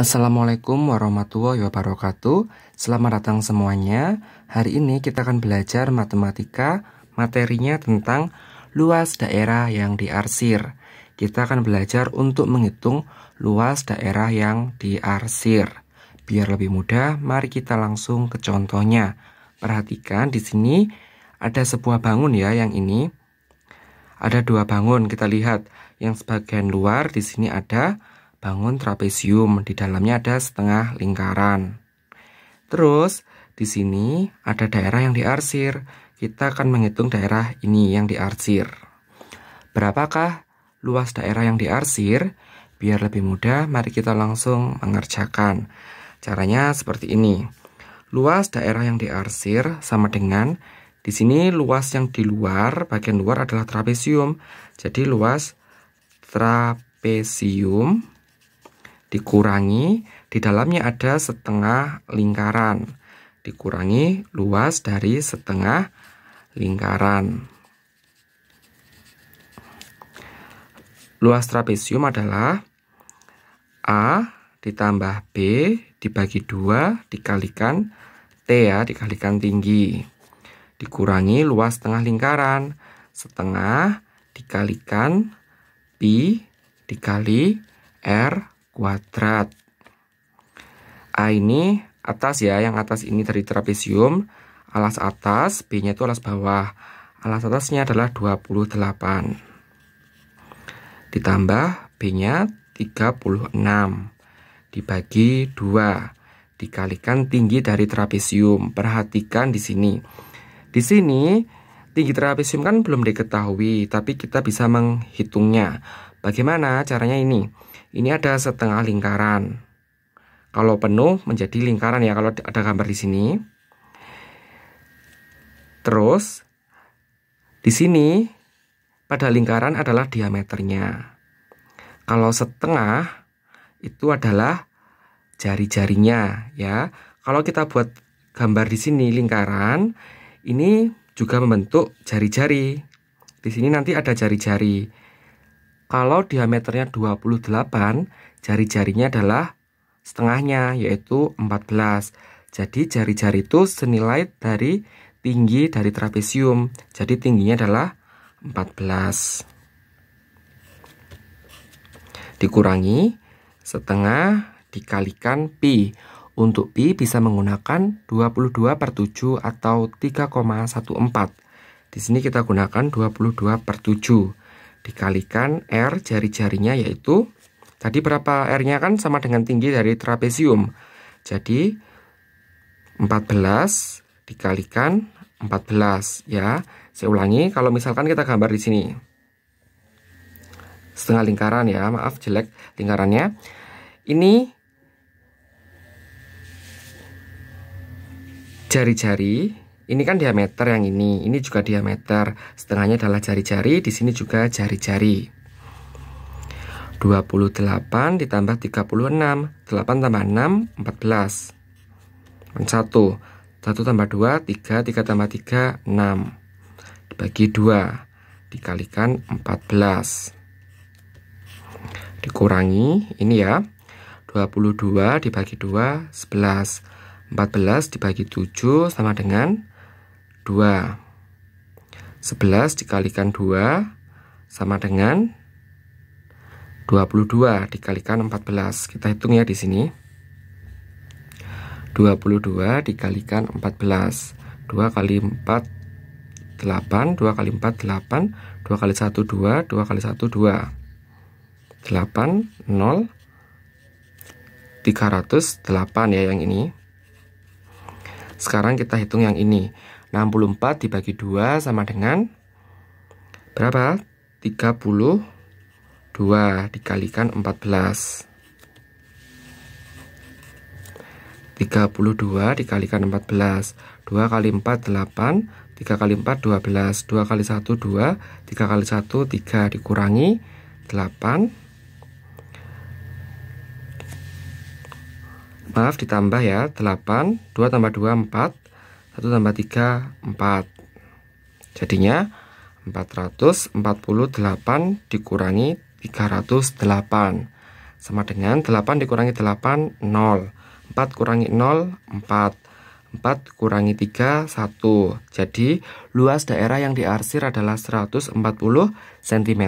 Assalamualaikum warahmatullahi wabarakatuh. Selamat datang semuanya. Hari ini kita akan belajar matematika, materinya tentang luas daerah yang diarsir. Kita akan belajar untuk menghitung luas daerah yang diarsir. Biar lebih mudah, mari kita langsung ke contohnya. Perhatikan di sini ada sebuah bangun ya yang ini. Ada dua bangun, kita lihat. Yang sebagian luar di sini ada bangun trapesium, di dalamnya ada setengah lingkaran. Terus di sini ada daerah yang diarsir. Kita akan menghitung daerah ini yang diarsir. Berapakah luas daerah yang diarsir? Biar lebih mudah, mari kita langsung mengerjakan. Caranya seperti ini. Luas daerah yang diarsir sama dengan di sini luas yang di luar, bagian luar adalah trapesium. Jadi luas trapesium dikurangi di dalamnya ada setengah lingkaran dikurangi luas dari setengah lingkaran. Luas trapesium adalah A ditambah B dibagi dua dikalikan T ya, dikalikan tinggi. Dikurangi luas setengah lingkaran. Setengah dikalikan Pi dikali R kuadrat. A ini atas ya, yang atas ini dari trapesium, alas atas, B-nya itu alas bawah. Alas atasnya adalah 28. Ditambah B-nya 36. Dibagi 2. Dikalikan tinggi dari trapesium. Perhatikan di sini. Di sini tinggi trapesium kan belum diketahui, tapi kita bisa menghitungnya. Bagaimana caranya ini? ini ada setengah lingkaran. Kalau penuh menjadi lingkaran ya kalau ada gambar di sini. Terus di sini pada lingkaran adalah diameternya. Kalau setengah itu adalah jari-jarinya ya. Kalau kita buat gambar di sini lingkaran, ini juga membentuk jari-jari. Di sini nanti ada jari-jari. Kalau diameternya 28, jari-jarinya adalah setengahnya yaitu 14. Jadi jari-jari itu senilai dari tinggi dari trapesium. Jadi tingginya adalah 14. Dikurangi setengah dikalikan pi. Untuk pi bisa menggunakan 22 per 7 atau 3,14. Di sini kita gunakan 22 per 7 dikalikan R jari-jarinya yaitu tadi berapa R-nya kan sama dengan tinggi dari trapesium. Jadi 14 dikalikan 14 ya. Saya ulangi kalau misalkan kita gambar di sini. Setengah lingkaran ya, maaf jelek lingkarannya. Ini jari-jari ini kan diameter yang ini, ini juga diameter. Setengahnya adalah jari-jari, di sini juga jari-jari. 28 ditambah 36, 8 tambah 6, 14. 1, 1 tambah 2, 3, 3 tambah 3, 6. Dibagi 2, dikalikan 14. Dikurangi, ini ya, 22 dibagi 2 11 14 dibagi 7 sama dengan 2. 11 dikalikan 2 sama dengan 22 dikalikan 14. Kita hitung ya di sini. 22 dikalikan 14. 2 kali 4 8, 2 kali 4 8, 2 kali 1 2, 2 kali 1 2. 8 0 308 ya yang ini. Sekarang kita hitung yang ini. 64 dibagi 2 sama dengan berapa? 32 dikalikan 14. 32 dikalikan 14 2 x 4 8 3 x 4 12 2 x 1 2 3 x 1 3 dikurangi 8 maaf ditambah ya 8 2 tambah 2 4 1 tambah 3 4 jadinya 448 dikurangi 308 sama dengan 8 dikurangi 8 0 4 kurangi 0 4 4 kurangi 3 1 jadi luas daerah yang diarsir adalah 140 cm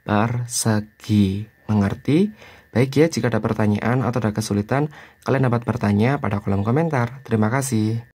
persegi mengerti Baik ya, jika ada pertanyaan atau ada kesulitan, kalian dapat bertanya pada kolom komentar. Terima kasih.